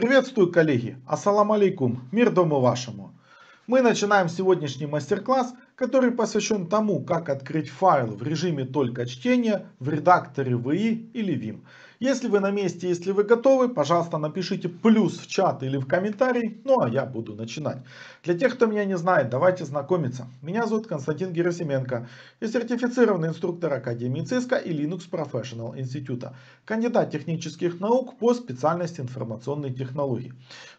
Приветствую, коллеги! Ассалам алейкум! Мир дому вашему! Мы начинаем сегодняшний мастер-класс который посвящен тому, как открыть файл в режиме только чтения в редакторе VI или Vim. Эм. Если вы на месте, если вы готовы, пожалуйста, напишите плюс в чат или в комментарий, ну а я буду начинать. Для тех, кто меня не знает, давайте знакомиться. Меня зовут Константин Герасименко, я сертифицированный инструктор Академии ЦИСКа и Linux Professional Института, кандидат технических наук по специальности информационной технологии.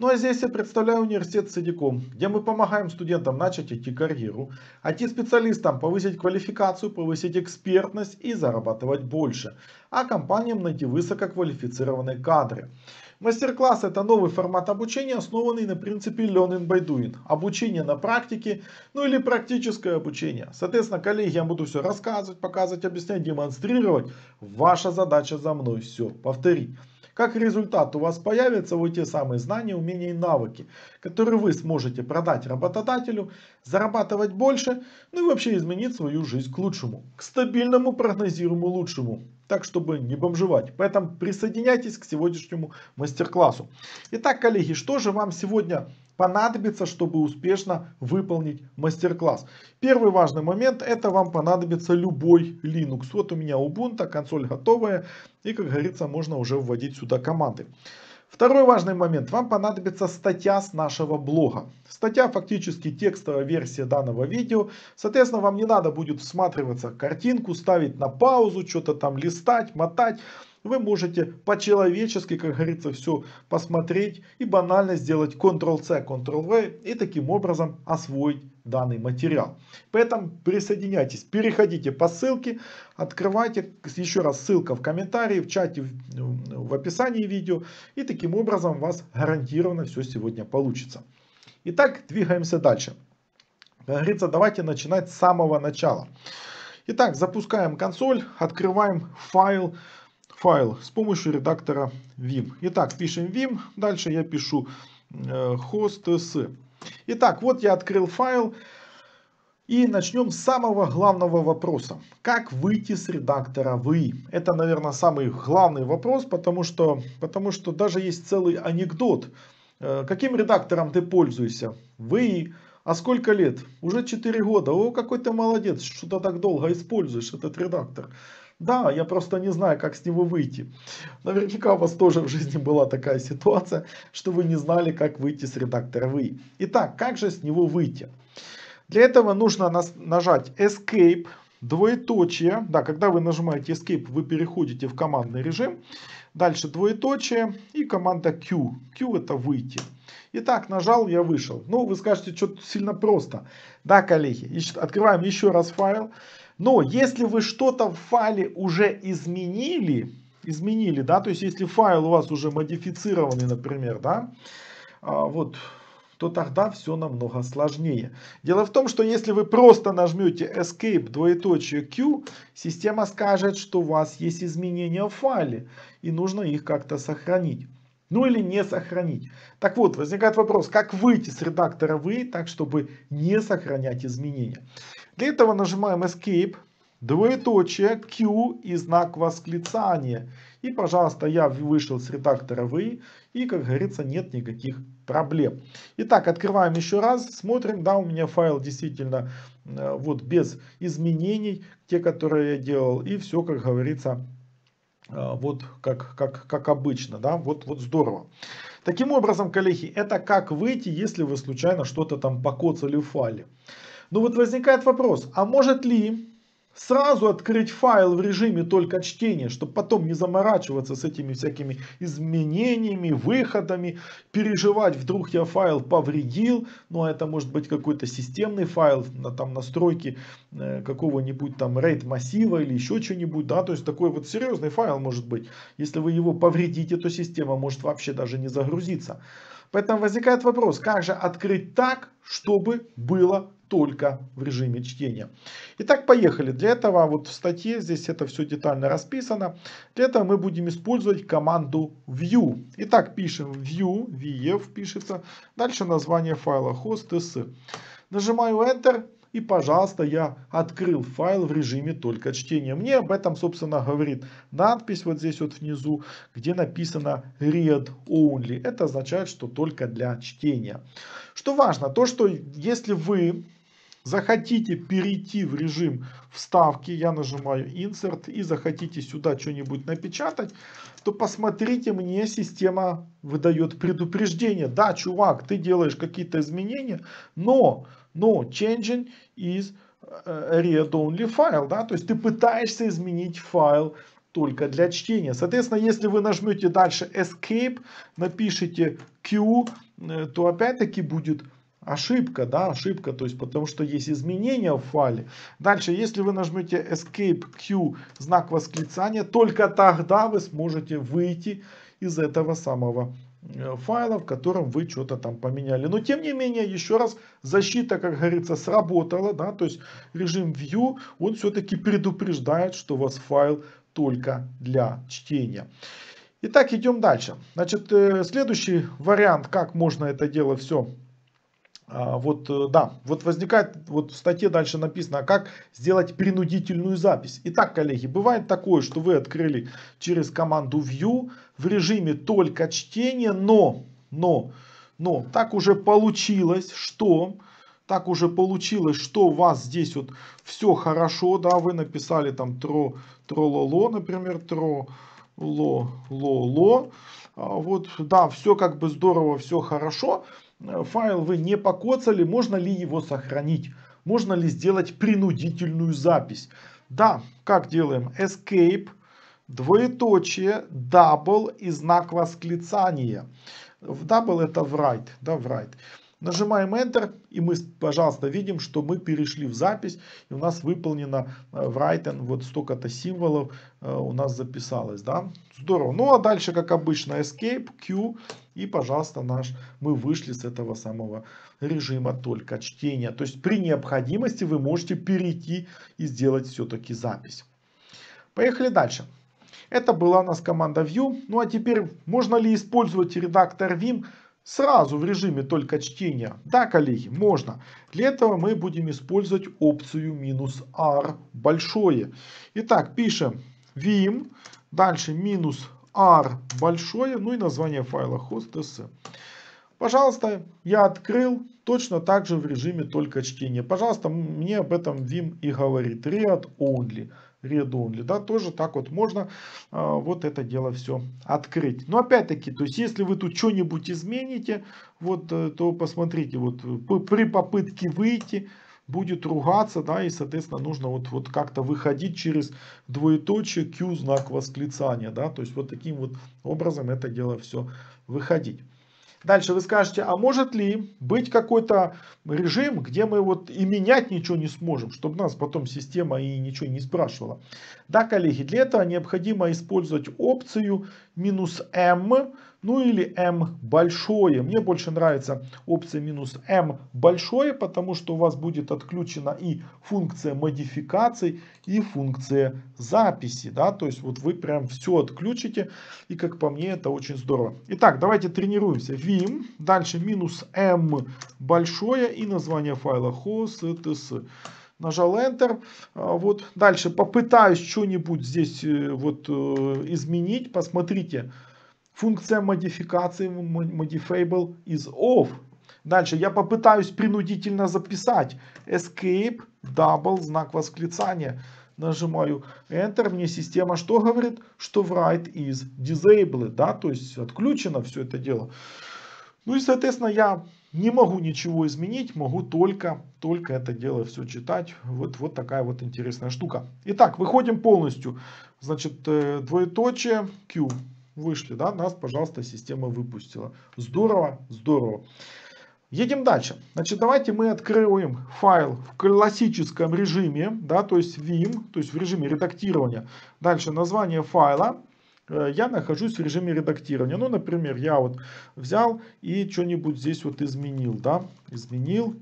Ну а здесь я представляю университет Сидиком, где мы помогаем студентам начать идти карьеру, IT-специалистам повысить квалификацию, повысить экспертность и зарабатывать больше, а компаниям найти высококвалифицированные кадры. Мастер-класс – это новый формат обучения, основанный на принципе learning by doing. Обучение на практике, ну или практическое обучение. Соответственно, коллеги, я буду все рассказывать, показывать, объяснять, демонстрировать. Ваша задача за мной все повторить. Как результат у вас появятся вот те самые знания, умения и навыки, которые вы сможете продать работодателю, зарабатывать больше, ну и вообще изменить свою жизнь к лучшему, к стабильному, прогнозируемому лучшему так, чтобы не бомжевать. Поэтому присоединяйтесь к сегодняшнему мастер-классу. Итак, коллеги, что же вам сегодня понадобится, чтобы успешно выполнить мастер-класс. Первый важный момент, это вам понадобится любой Linux. Вот у меня Ubuntu, консоль готовая, и, как говорится, можно уже вводить сюда команды. Второй важный момент. Вам понадобится статья с нашего блога. Статья фактически текстовая версия данного видео. Соответственно, вам не надо будет всматриваться картинку, ставить на паузу, что-то там листать, мотать вы можете по-человечески, как говорится, все посмотреть и банально сделать Ctrl-C, Ctrl-V и таким образом освоить данный материал. Поэтому присоединяйтесь, переходите по ссылке, открывайте, еще раз ссылка в комментарии, в чате, в, описании видео. И таким образом у вас гарантированно все сегодня получится. Итак, двигаемся дальше. Как говорится, давайте начинать с самого начала. Итак, запускаем консоль, открываем файл файл с помощью редактора vim. Итак, пишем vim. Дальше я пишу host э, с. Итак, вот я открыл файл. И начнем с самого главного вопроса. Как выйти с редактора вы? Это, наверное, самый главный вопрос, потому что, потому что даже есть целый анекдот. Э, каким редактором ты пользуешься? Вы. А сколько лет? Уже 4 года. О, какой ты молодец, что ты так долго используешь этот редактор. Да, я просто не знаю, как с него выйти. Наверняка у вас тоже в жизни была такая ситуация, что вы не знали, как выйти с редактора вы. Итак, как же с него выйти? Для этого нужно нажать Escape, двоеточие. Да, когда вы нажимаете Escape, вы переходите в командный режим. Дальше двоеточие и команда Q. Q это выйти. Итак, нажал, я вышел. Ну, вы скажете, что-то сильно просто. Да, коллеги, открываем еще раз файл. Но если вы что-то в файле уже изменили, изменили, да, то есть если файл у вас уже модифицированный, например, да, а, вот, то тогда все намного сложнее. Дело в том, что если вы просто нажмете Escape двоеточие Q, система скажет, что у вас есть изменения в файле и нужно их как-то сохранить. Ну или не сохранить. Так вот, возникает вопрос, как выйти с редактора вы, так чтобы не сохранять изменения. Для этого нажимаем Escape, двоеточие, Q и знак восклицания. И, пожалуйста, я вышел с редактора вы, и, как говорится, нет никаких проблем. Итак, открываем еще раз, смотрим, да, у меня файл действительно э, вот без изменений, те, которые я делал, и все, как говорится, э, вот как, как, как обычно, да, вот, вот здорово. Таким образом, коллеги, это как выйти, если вы случайно что-то там покоцали в файле. Но ну вот возникает вопрос, а может ли сразу открыть файл в режиме только чтения, чтобы потом не заморачиваться с этими всякими изменениями, выходами, переживать, вдруг я файл повредил, ну а это может быть какой-то системный файл, на, там настройки э, какого-нибудь там рейд массива или еще чего нибудь да, то есть такой вот серьезный файл может быть, если вы его повредите, то система может вообще даже не загрузиться. Поэтому возникает вопрос, как же открыть так, чтобы было только в режиме чтения. Итак, поехали. Для этого вот в статье здесь это все детально расписано. Для этого мы будем использовать команду view. Итак, пишем view, vf пишется. Дальше название файла host.s. Нажимаю Enter. И, пожалуйста, я открыл файл в режиме только чтения. Мне об этом, собственно, говорит надпись вот здесь вот внизу, где написано Read Only. Это означает, что только для чтения. Что важно, то, что если вы Захотите перейти в режим вставки, я нажимаю Insert, и захотите сюда что-нибудь напечатать, то посмотрите, мне система выдает предупреждение. Да, чувак, ты делаешь какие-то изменения, но, но changing is э, read-only файл, да, то есть ты пытаешься изменить файл только для чтения. Соответственно, если вы нажмете дальше Escape, напишите Q, э, то опять-таки будет Ошибка, да, ошибка, то есть потому что есть изменения в файле. Дальше, если вы нажмете Escape Q, знак восклицания, только тогда вы сможете выйти из этого самого э, файла, в котором вы что-то там поменяли. Но тем не менее, еще раз, защита, как говорится, сработала, да, то есть режим View, он все-таки предупреждает, что у вас файл только для чтения. Итак, идем дальше. Значит, э, следующий вариант, как можно это дело все а, вот, э, да, вот возникает, вот в статье дальше написано, а как сделать принудительную запись. Итак, коллеги, бывает такое, что вы открыли через команду View в режиме только чтения, но, но, но, так уже получилось, что, так уже получилось, что у вас здесь вот все хорошо, да, вы написали там тро, трололо, например, тро, ло, ло, а, ло, вот, да, все как бы здорово, все хорошо, Э, файл вы не покоцали, можно ли его сохранить? Можно ли сделать принудительную запись? Да, как делаем? Escape, двоеточие, double и знак восклицания. В double это в write, да, в write. Нажимаем Enter, и мы, пожалуйста, видим, что мы перешли в запись, и у нас выполнено э, в Writen вот столько-то символов э, у нас записалось, да. Здорово. Ну, а дальше, как обычно, Escape, Q, и, пожалуйста, наш, мы вышли с этого самого режима только чтения. То есть при необходимости вы можете перейти и сделать все-таки запись. Поехали дальше. Это была у нас команда View. Ну а теперь можно ли использовать редактор Vim сразу в режиме только чтения? Да, коллеги, можно. Для этого мы будем использовать опцию минус R большое. Итак, пишем Vim, дальше минус R большое, ну и название файла hostess. Пожалуйста, я открыл точно так же в режиме только чтения. Пожалуйста, мне об этом Vim и говорит. Read only. Read only. Да, тоже так вот можно э, вот это дело все открыть. Но опять-таки, то есть если вы тут что-нибудь измените, вот, э, то посмотрите, вот э, при попытке выйти, будет ругаться, да, и, соответственно, нужно вот, вот как-то выходить через двоеточие Q знак восклицания, да, то есть вот таким вот образом это дело все выходить. Дальше вы скажете, а может ли быть какой-то режим, где мы вот и менять ничего не сможем, чтобы нас потом система и ничего не спрашивала. Да, коллеги, для этого необходимо использовать опцию минус M, ну или m большое. Мне больше нравится опция минус m большое, потому что у вас будет отключена и функция модификаций, и функция записи. Да? То есть вот вы прям все отключите, и как по мне это очень здорово. Итак, давайте тренируемся. vim, дальше минус m большое и название файла host.ts. Нажал Enter. А, вот дальше попытаюсь что-нибудь здесь э, вот э, изменить. Посмотрите. Посмотрите Функция модификации modifiable is off. Дальше я попытаюсь принудительно записать. Escape, double, знак восклицания. Нажимаю Enter, мне система что говорит? Что write is disabled, да, то есть отключено все это дело. Ну и, соответственно, я не могу ничего изменить, могу только, только это дело все читать. Вот, вот такая вот интересная штука. Итак, выходим полностью. Значит, э, двоеточие Q вышли, да, нас, пожалуйста, система выпустила. Здорово, здорово. Едем дальше. Значит, давайте мы откроем файл в классическом режиме, да, то есть Vim, то есть в режиме редактирования. Дальше название файла. Э, я нахожусь в режиме редактирования. Ну, например, я вот взял и что-нибудь здесь вот изменил, да, изменил,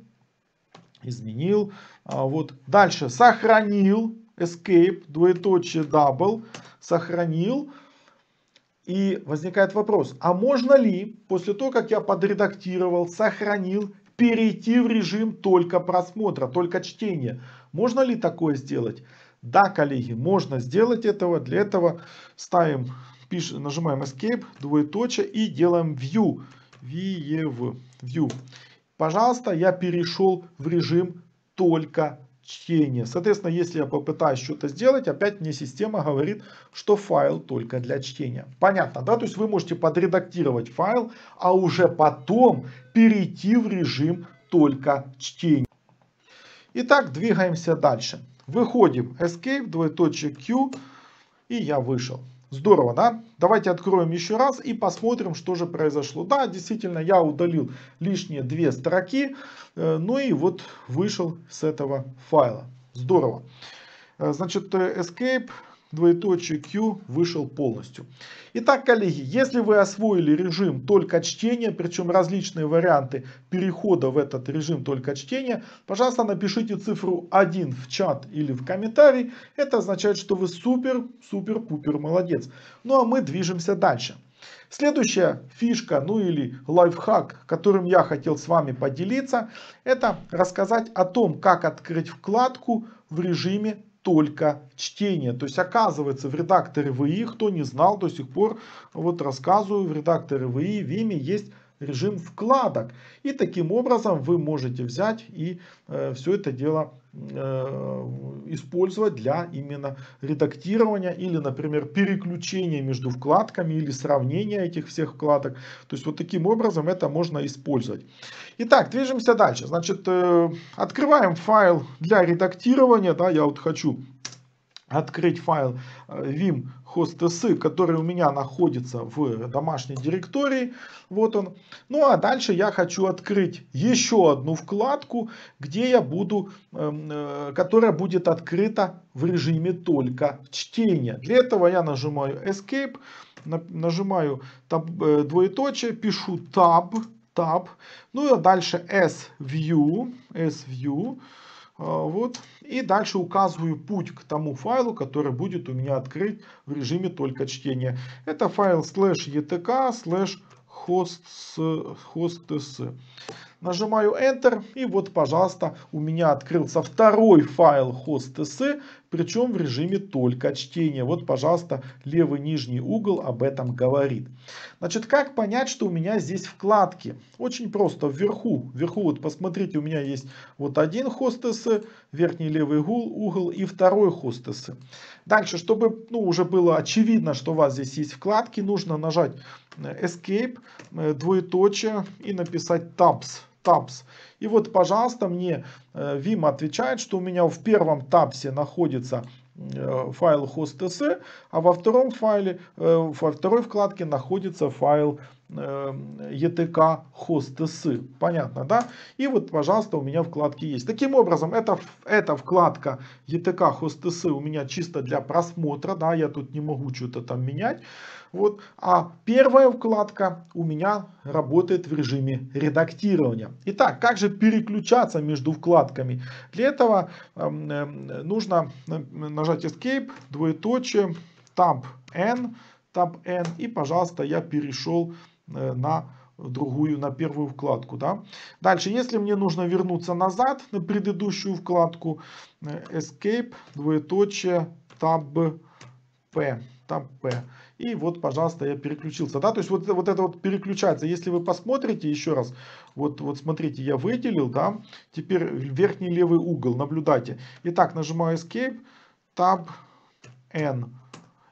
изменил. А вот дальше сохранил, escape, двоеточие, double, сохранил. И возникает вопрос, а можно ли после того, как я подредактировал, сохранил, перейти в режим только просмотра, только чтения? Можно ли такое сделать? Да, коллеги, можно сделать этого. Для этого ставим, пишем, нажимаем Escape, двоеточие и делаем View. View. View. Пожалуйста, я перешел в режим только чтения. Соответственно, если я попытаюсь что-то сделать, опять мне система говорит, что файл только для чтения. Понятно, да? То есть вы можете подредактировать файл, а уже потом перейти в режим только чтения. Итак, двигаемся дальше. Выходим Escape, двоеточие Q, и я вышел. Здорово, да? Давайте откроем еще раз и посмотрим, что же произошло. Да, действительно, я удалил лишние две строки, э, ну и вот вышел с этого файла. Здорово. Э, значит, э, escape двоеточие Q вышел полностью. Итак, коллеги, если вы освоили режим только чтения, причем различные варианты перехода в этот режим только чтения, пожалуйста, напишите цифру 1 в чат или в комментарий. Это означает, что вы супер-супер-пупер молодец. Ну а мы движемся дальше. Следующая фишка, ну или лайфхак, которым я хотел с вами поделиться, это рассказать о том, как открыть вкладку в режиме только чтение. То есть, оказывается, в редакторе ВИ, кто не знал до сих пор, вот рассказываю, в редакторе ВИ, в ВИМе есть режим вкладок. И таким образом вы можете взять и э, все это дело Э, использовать для именно редактирования или, например, переключения между вкладками или сравнения этих всех вкладок. То есть вот таким образом это можно использовать. Итак, движемся дальше. Значит, э, открываем файл для редактирования. Да, я вот хочу открыть файл э, vim хостесы, который у меня находится в домашней директории. Вот он. Ну а дальше я хочу открыть еще одну вкладку, где я буду, эм, э, которая будет открыта в режиме только чтения. Для этого я нажимаю Escape, нажимаю таб, э, двоеточие, пишу Tab, Tab, ну а дальше S-View, S-View. А, вот. И дальше указываю путь к тому файлу, который будет у меня открыт в режиме только чтения. Это файл slash etc slash hosts. Нажимаю Enter. И вот, пожалуйста, у меня открылся второй файл hosts, причем в режиме только чтения. Вот, пожалуйста, левый нижний угол об этом говорит. Значит, как понять, что у меня здесь вкладки? Очень просто, вверху, вверху вот посмотрите, у меня есть вот один хостесы, верхний левый угол, угол и второй хостесы. Дальше, чтобы ну, уже было очевидно, что у вас здесь есть вкладки, нужно нажать э, Escape, э, двоеточие и написать Tabs tabs. И вот, пожалуйста, мне Vim э, отвечает, что у меня в первом табсе находится э, файл host.tc, а во втором файле, э, во второй вкладке находится файл ETK эм, хостесы. Понятно, да? И вот, пожалуйста, у меня вкладки есть. Таким образом, это, эта вкладка ETK хостесы у меня чисто для просмотра, да, я тут не могу что-то там менять. Вот. А первая вкладка у меня работает в режиме редактирования. Итак, как же переключаться между вкладками? Для этого э, нужно нажать Escape, двоеточие, Tab N, Tab N и, пожалуйста, я перешел Э, на другую, на первую вкладку. Да? Дальше, если мне нужно вернуться назад на предыдущую вкладку, э, Escape, двоеточие, Tab, P, Tab, P. И вот, пожалуйста, я переключился. Да? То есть вот, вот это вот переключается. Если вы посмотрите еще раз, вот, вот смотрите, я выделил, да, теперь верхний левый угол, наблюдайте. Итак, нажимаю Escape, Tab, N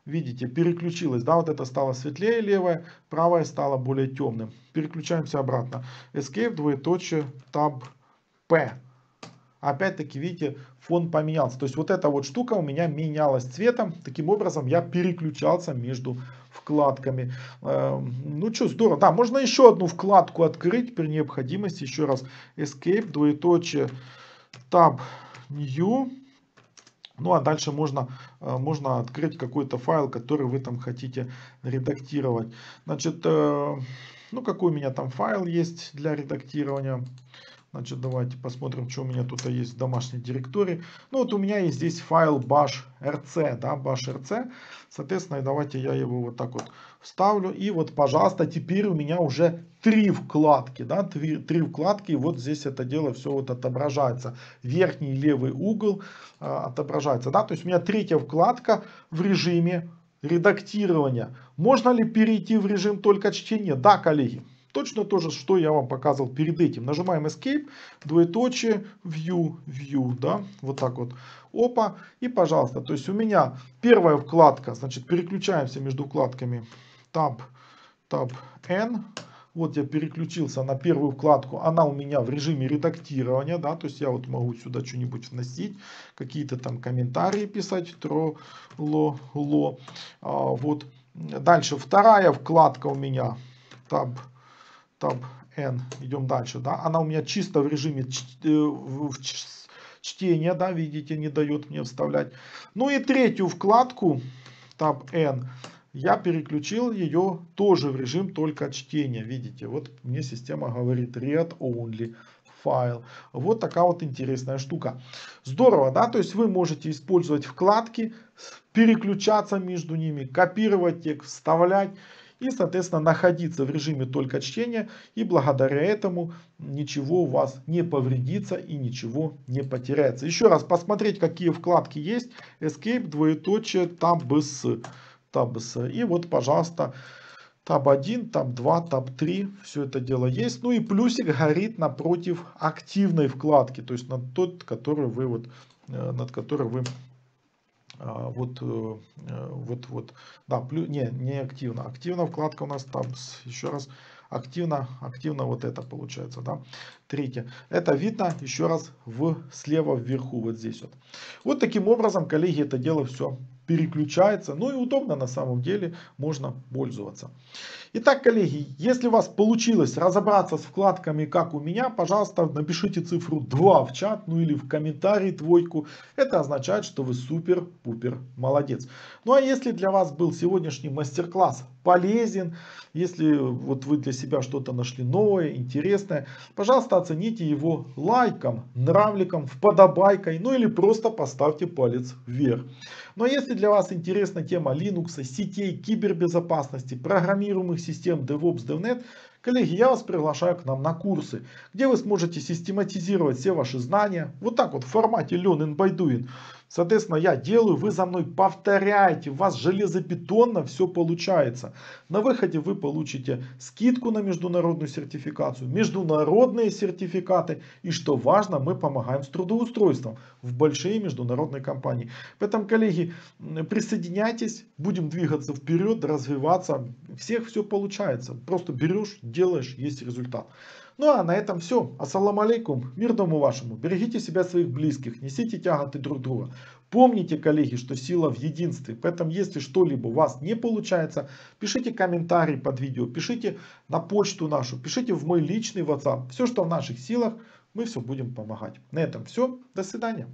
видите, переключилось, да, вот это стало светлее левое, правое стало более темным. Переключаемся обратно. Escape, двоеточие, Tab, P. Опять-таки, видите, фон поменялся. То есть вот эта вот штука у меня менялась цветом. Таким образом я переключался между вкладками. Эм, ну что, здорово. Да, можно еще одну вкладку открыть при необходимости. Еще раз Escape, двоеточие, Tab, New. Ну а дальше можно, э, можно открыть какой-то файл, который вы там хотите редактировать. Значит, э, ну какой у меня там файл есть для редактирования. Значит, давайте посмотрим, что у меня тут есть в домашней директории. Ну, вот у меня есть здесь файл bash.rc, да, bash.rc. Соответственно, давайте я его вот так вот вставлю. И вот, пожалуйста, теперь у меня уже три вкладки, да, три, три вкладки. И вот здесь это дело все вот отображается. Верхний левый угол э, отображается, да. То есть у меня третья вкладка в режиме редактирования. Можно ли перейти в режим только чтения? Да, коллеги. Точно то же, что я вам показывал перед этим. Нажимаем Escape, двоеточие, View, View, да, вот так вот. Опа, и пожалуйста, то есть у меня первая вкладка, значит, переключаемся между вкладками Tab, Tab N, вот я переключился на первую вкладку, она у меня в режиме редактирования, да, то есть я вот могу сюда что-нибудь вносить, какие-то там комментарии писать, тро, ло, ло, а, вот. Дальше вторая вкладка у меня, таб, Tab N, идем дальше, да, она у меня чисто в режиме э, чтения, да, видите, не дает мне вставлять. Ну и третью вкладку, Tab N, я переключил ее тоже в режим только чтения, видите, вот мне система говорит Read Only файл. Вот такая вот интересная штука. Здорово, да? То есть вы можете использовать вкладки, переключаться между ними, копировать текст, вставлять и, соответственно, находиться в режиме только чтения, и благодаря этому ничего у вас не повредится и ничего не потеряется. Еще раз посмотреть, какие вкладки есть. Escape, двоеточие, Tab S. Tab S. И вот, пожалуйста, Таб 1, таб 2, таб 3, все это дело есть. Ну и плюсик горит напротив активной вкладки, то есть над тот, который вы вот, э, над которой вы а, вот, э, э, вот, вот, да, плюс, не, не активно, активно вкладка у нас там, еще раз, активно, активно вот это получается, да, Третье, Это видно еще раз в, слева вверху, вот здесь вот. Вот таким образом, коллеги, это дело все переключается. Ну и удобно на самом деле, можно пользоваться. Итак, коллеги, если у вас получилось разобраться с вкладками, как у меня, пожалуйста, напишите цифру 2 в чат, ну или в комментарий двойку. Это означает, что вы супер-пупер молодец. Ну а если для вас был сегодняшний мастер-класс полезен, если вот вы для себя что-то нашли новое, интересное, пожалуйста, оцените его лайком, нравликом, подобайкой, ну или просто поставьте палец вверх. Но ну а если для вас интересна тема Linux, сетей, кибербезопасности, программируемых систем DevOps, DevNet, Коллеги, я вас приглашаю к нам на курсы, где вы сможете систематизировать все ваши знания, вот так вот в формате Learn and by Doing, Соответственно, я делаю, вы за мной повторяете, у вас железобетонно все получается. На выходе вы получите скидку на международную сертификацию, международные сертификаты. И что важно, мы помогаем с трудоустройством в большие международные компании. Поэтому, коллеги, присоединяйтесь, будем двигаться вперед, развиваться. Всех все получается. Просто берешь, делаешь, есть результат. Ну а на этом все. Ассаламу алейкум. дому вашему. Берегите себя, своих близких. Несите тяготы друг друга. Помните, коллеги, что сила в единстве. Поэтому, если что-либо у вас не получается, пишите комментарий под видео, пишите на почту нашу, пишите в мой личный WhatsApp. Все, что в наших силах, мы все будем помогать. На этом все. До свидания.